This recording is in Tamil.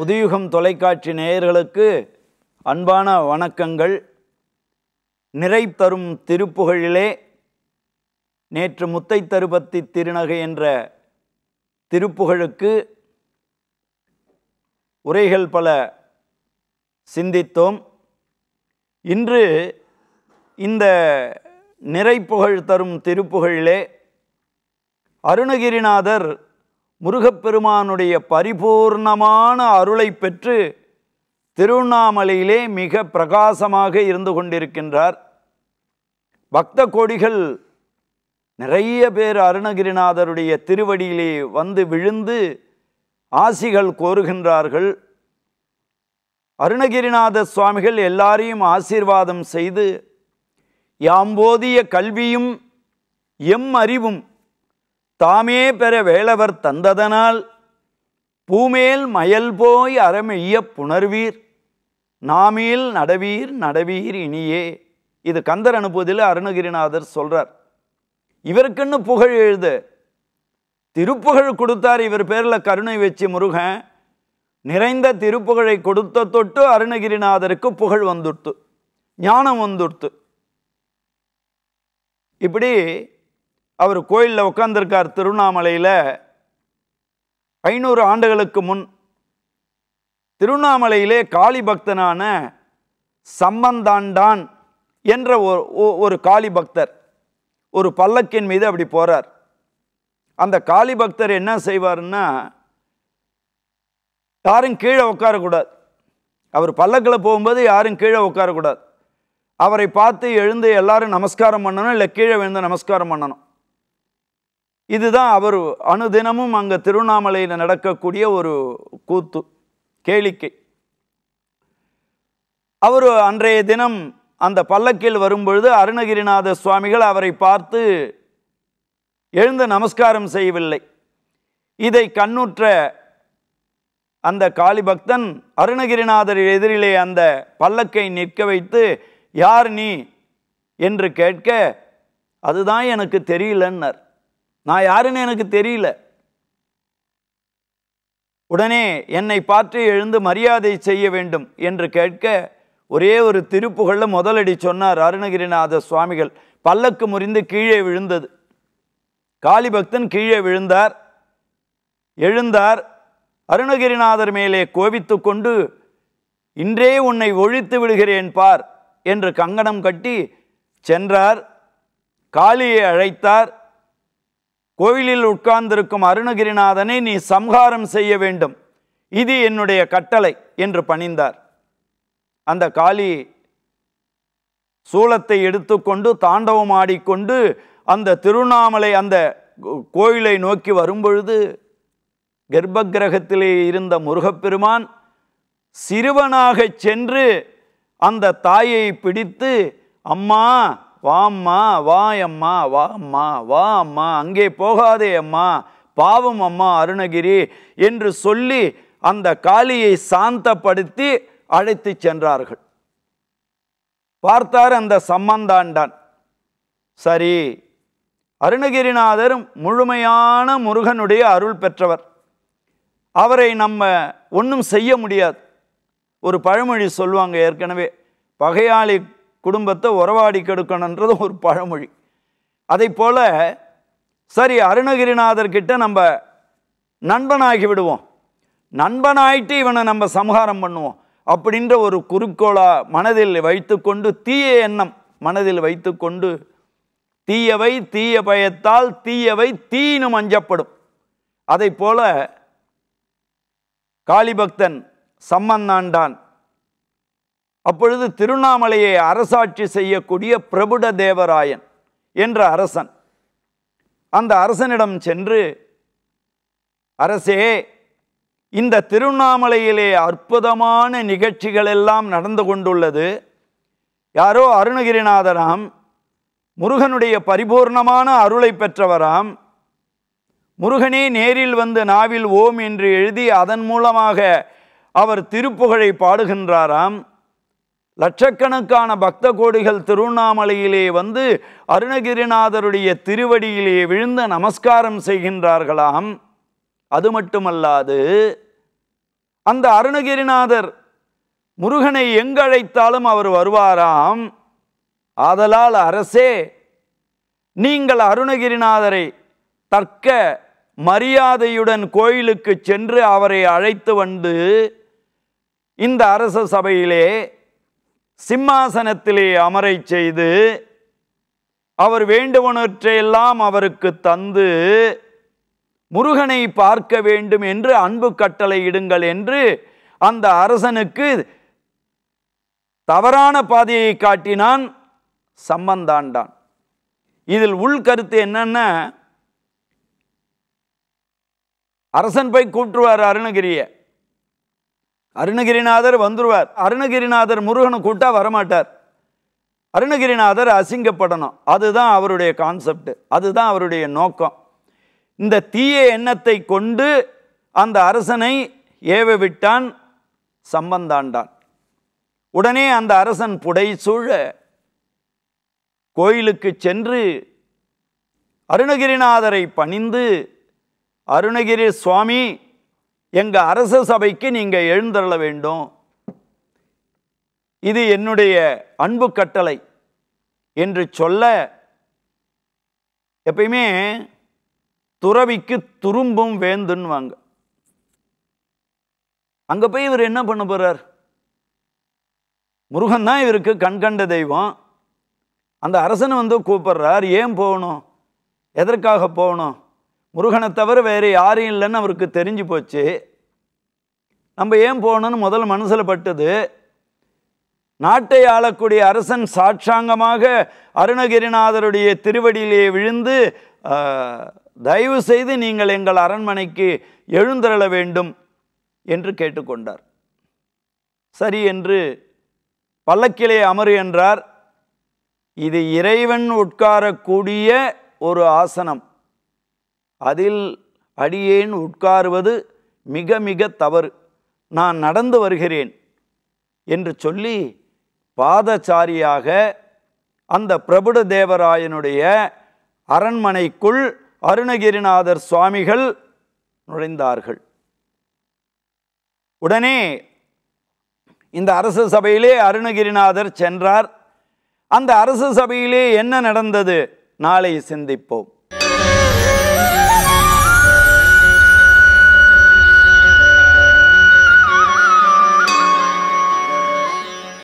புதியுகம் தொலைக்காட்சி நேயர்களுக்கு அன்பான வணக்கங்கள் நிறை தரும் திருப்புகழிலே நேற்று முத்தை தருபத்தி திருநகை என்ற திருப்புகழுக்கு உரைகள் பல சிந்தித்தோம் இன்று இந்த நிறைப்புகழ் தரும் திருப்புகழிலே அருணகிரிநாதர் முருகப்பெருமானுடைய பரிபூர்ணமான அருளை பெற்று திருவண்ணாமலையிலே மிக பிரகாசமாக இருந்து கொண்டிருக்கின்றார் பக்த கோடிகள் நிறைய பேர் அருணகிரிநாதருடைய திருவடியிலே வந்து விழுந்து ஆசிகள் கோருகின்றார்கள் அருணகிரிநாத சுவாமிகள் எல்லாரையும் ஆசீர்வாதம் செய்து யாம்போதிய கல்வியும் எம் அறிவும் தாமே பெற வேளவர் தந்ததனால் பூமேல் மயல் போய் அறமெய்ய புணர்வீர் நாமேல் நடவீர் நடவீர் இனியே இது கந்தர் அனுப்புவதில் அருணகிரிநாதர் சொல்கிறார் இவருக்குன்னு புகழ் எழுது திருப்புகழ் கொடுத்தார் இவர் பேரில் கருணை வச்சு முருகன் நிறைந்த திருப்புகழை கொடுத்த தொட்டு அருணகிரிநாதருக்கு புகழ் வந்துடுத்து ஞானம் வந்துடுத்து இப்படி அவர் கோயிலில் உட்காந்துருக்கார் திருவண்ணாமலையில் ஐநூறு ஆண்டுகளுக்கு முன் திருவண்ணாமலையிலே காளி பக்தனான சம்பந்தாண்டான் என்ற ஒரு காளி பக்தர் ஒரு பல்லக்கின் மீது அப்படி போகிறார் அந்த காளி பக்தர் என்ன செய்வார்னா யாரும் கீழே உட்காரக்கூடாது அவர் பல்லக்கில் போகும்போது யாரும் கீழே உட்காரக்கூடாது அவரை பார்த்து எழுந்து எல்லாரும் நமஸ்காரம் பண்ணணும் இல்லை கீழே விழுந்து நமஸ்காரம் பண்ணணும் இதுதான் அவர் அணுதினமும் அங்கே திருவண்ணாமலையில் நடக்கக்கூடிய ஒரு கூத்து கேளிக்கை அவர் அன்றைய தினம் அந்த பல்லக்கில் வரும்பொழுது அருணகிரிநாத சுவாமிகள் அவரை பார்த்து எழுந்து நமஸ்காரம் செய்யவில்லை இதை கண்ணுற்ற அந்த காளிபக்தன் அருணகிரிநாதர் எதிரிலே அந்த பல்லக்கை நிற்க வைத்து யார் நீ என்று கேட்க அதுதான் எனக்கு தெரியலன்னர் நான் யாருன்னு எனக்கு தெரியல உடனே என்னை பார்த்து எழுந்து மரியாதை செய்ய வேண்டும் என்று கேட்க ஒரே ஒரு திருப்புகளில் முதலடி சொன்னார் அருணகிரிநாத சுவாமிகள் பல்லக்கு முறிந்து கீழே விழுந்தது காளிபக்தன் கீழே விழுந்தார் எழுந்தார் அருணகிரிநாதர் மேலே கோபித்து கொண்டு இன்றே உன்னை ஒழித்து விடுகிறேன் பார் என்று கங்கணம் கட்டி சென்றார் காளியை அழைத்தார் கோயிலில் உட்கார்ந்திருக்கும் அருணகிரிநாதனை நீ சம்ஹாரம் செய்ய வேண்டும் இது என்னுடைய கட்டளை என்று பணிந்தார் அந்த காளி சூளத்தை எடுத்துக்கொண்டு தாண்டவம் ஆடிக்கொண்டு அந்த திருவண்ணாமலை அந்த கோயிலை நோக்கி வரும்பொழுது கர்ப்பகிரகத்திலே இருந்த முருகப்பெருமான் சிறுவனாக சென்று அந்த தாயை பிடித்து அம்மா வாம்மா வா அம்மா வா அம்மா வா அம்மா அங்கே போகாதே அம்மா பாவம் அம்மா அருணகிரி என்று சொல்லி அந்த காளியை சாந்தப்படுத்தி அழைத்து சென்றார்கள் பார்த்தார் அந்த சம்மந்தாண்டான் சரி அருணகிரிநாதர் முழுமையான முருகனுடைய அருள் பெற்றவர் அவரை நம்ம ஒன்றும் செய்ய முடியாது ஒரு பழமொழி சொல்லுவாங்க ஏற்கனவே பகையாளி குடும்பத்தை உறவாடி கெடுக்கணுன்றது ஒரு பழமொழி அதை போல் சரி அருணகிரிநாதர்கிட்ட நம்ம நண்பனாகி விடுவோம் நண்பனாயிட்டு இவனை நம்ம சமகாரம் பண்ணுவோம் அப்படின்ற ஒரு குறிக்கோளா மனதில் வைத்துக்கொண்டு தீய எண்ணம் மனதில் வைத்துக்கொண்டு தீயவை தீய பயத்தால் தீயவை தீனும் அஞ்சப்படும் அதை போல காளிபக்தன் சம்மந்தாண்டான் அப்பொழுது திருவண்ணாமலையை அரசாட்சி செய்யக்கூடிய பிரபுட தேவராயன் என்ற அரசன் அந்த அரசனிடம் சென்று அரசே இந்த திருவண்ணாமலையிலே அற்புதமான நிகழ்ச்சிகள் எல்லாம் நடந்து கொண்டுள்ளது யாரோ அருணகிரிநாதராம் முருகனுடைய பரிபூர்ணமான அருளை பெற்றவராம் முருகனே நேரில் வந்து நாவில் ஓம் என்று எழுதி அதன் மூலமாக அவர் திருப்புகழை பாடுகின்றாராம் லட்சக்கணக்கான பக்த கோடிகள் திருவண்ணாமலையிலே வந்து அருணகிரிநாதருடைய திருவடியிலே விழுந்த நமஸ்காரம் செய்கின்றார்களாம் அது மட்டுமல்லாது அந்த அருணகிரிநாதர் முருகனை எங்கழைத்தாலும் அவர் வருவாராம் ஆதலால் அரசே நீங்கள் அருணகிரிநாதரை தர்க்க மரியாதையுடன் கோயிலுக்கு சென்று அவரை அழைத்து வந்து இந்த அரச சபையிலே சிம்மாசனத்திலே அமரை செய்து அவர் வேண்டுவனற்றையெல்லாம் அவருக்கு தந்து முருகனை பார்க்க வேண்டும் என்று அன்பு இடுங்கள் என்று அந்த அரசனுக்கு தவறான பாதையை காட்டினான் சம்பந்தாண்டான் இதில் உள்கருத்து என்னென்ன அரசன் போய் கூப்பிட்டுருவார் அருணகிரியை அருணகிரிநாதர் வந்துடுவார் அருணகிரிநாதர் முருகனை கூட்டா வரமாட்டார் அருணகிரிநாதர் அசிங்கப்படணும் அதுதான் அவருடைய கான்செப்ட் அதுதான் அவருடைய நோக்கம் இந்த தீய எண்ணத்தை கொண்டு அந்த அரசனை ஏவ விட்டான் சம்பந்தாண்டான் உடனே அந்த அரசன் புடை சூழ கோயிலுக்கு சென்று அருணகிரிநாதரை பணிந்து அருணகிரி சுவாமி எங்கள் அரச சபைக்கு நீங்கள் எழுந்தருள வேண்டும் இது என்னுடைய அன்பு கட்டளை என்று சொல்ல எப்பயுமே துறவிக்கு துரும்பும் வேந்துன்னுவாங்க அங்கே போய் இவர் என்ன பண்ண போகிறார் முருகன் தான் இவருக்கு கண்கண்ட தெய்வம் அந்த அரசனை வந்து கூப்பிடுறார் ஏன் போகணும் எதற்காக போகணும் முருகனை தவிர வேறு யாரும் இல்லைன்னு அவருக்கு தெரிஞ்சு போச்சு நம்ம ஏன் போகணும்னு முதல் மனசில் பட்டது நாட்டை ஆளக்கூடிய அரசன் சாட்சாங்கமாக அருணகிரிநாதருடைய திருவடியிலே விழுந்து தயவு செய்து நீங்கள் எங்கள் அரண்மனைக்கு எழுந்தருள வேண்டும் என்று கேட்டுக்கொண்டார் சரி என்று பல்லக்கிலே அமரு என்றார் இது இறைவன் உட்காரக்கூடிய ஒரு ஆசனம் அதில் அடியேன் உட்காருவது மிக மிக தவறு நான் நடந்து வருகிறேன் என்று சொல்லி பாதச்சாரியாக அந்த பிரபுட தேவராயனுடைய அரண்மனைக்குள் அருணகிரிநாதர் சுவாமிகள் நுழைந்தார்கள் உடனே இந்த அரச சபையிலே அருணகிரிநாதர் சென்றார் அந்த அரச சபையிலே என்ன நடந்தது நாளை சிந்திப்போம்